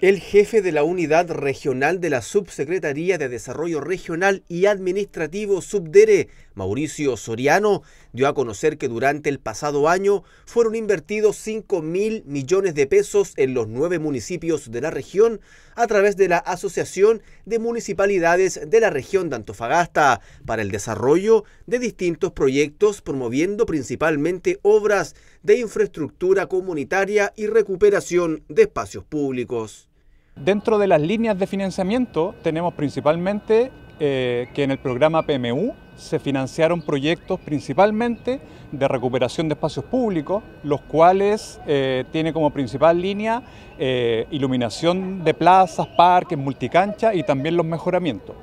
El jefe de la unidad regional de la Subsecretaría de Desarrollo Regional y Administrativo Subdere, Mauricio Soriano, dio a conocer que durante el pasado año fueron invertidos 5 mil millones de pesos en los nueve municipios de la región a través de la Asociación de Municipalidades de la Región de Antofagasta para el desarrollo de distintos proyectos promoviendo principalmente obras de infraestructura comunitaria y recuperación de espacios públicos. Dentro de las líneas de financiamiento tenemos principalmente eh, que en el programa PMU se financiaron proyectos principalmente de recuperación de espacios públicos, los cuales eh, tiene como principal línea eh, iluminación de plazas, parques, multicanchas y también los mejoramientos.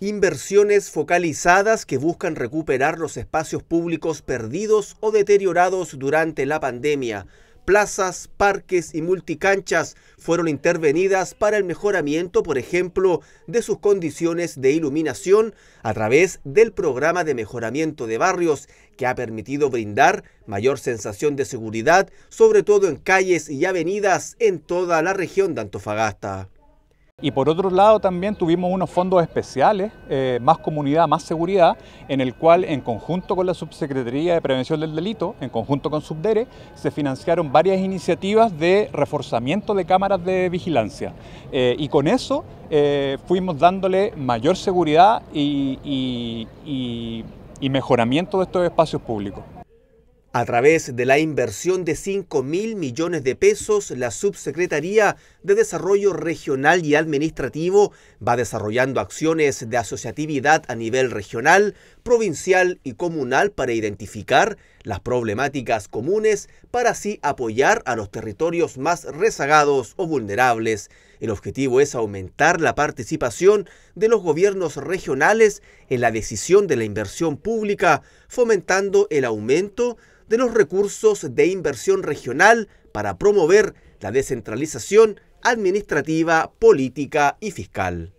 Inversiones focalizadas que buscan recuperar los espacios públicos perdidos o deteriorados durante la pandemia plazas, parques y multicanchas fueron intervenidas para el mejoramiento, por ejemplo, de sus condiciones de iluminación a través del programa de mejoramiento de barrios que ha permitido brindar mayor sensación de seguridad, sobre todo en calles y avenidas en toda la región de Antofagasta. Y por otro lado también tuvimos unos fondos especiales, eh, más comunidad, más seguridad, en el cual en conjunto con la Subsecretaría de Prevención del Delito, en conjunto con Subdere, se financiaron varias iniciativas de reforzamiento de cámaras de vigilancia. Eh, y con eso eh, fuimos dándole mayor seguridad y mejoramiento de estos espacios públicos. A través de la inversión de 5 mil millones de pesos, la Subsecretaría de Desarrollo Regional y Administrativo va desarrollando acciones de asociatividad a nivel regional, provincial y comunal para identificar las problemáticas comunes para así apoyar a los territorios más rezagados o vulnerables. El objetivo es aumentar la participación de los gobiernos regionales en la decisión de la inversión pública, fomentando el aumento de los recursos de inversión regional para promover la descentralización administrativa, política y fiscal.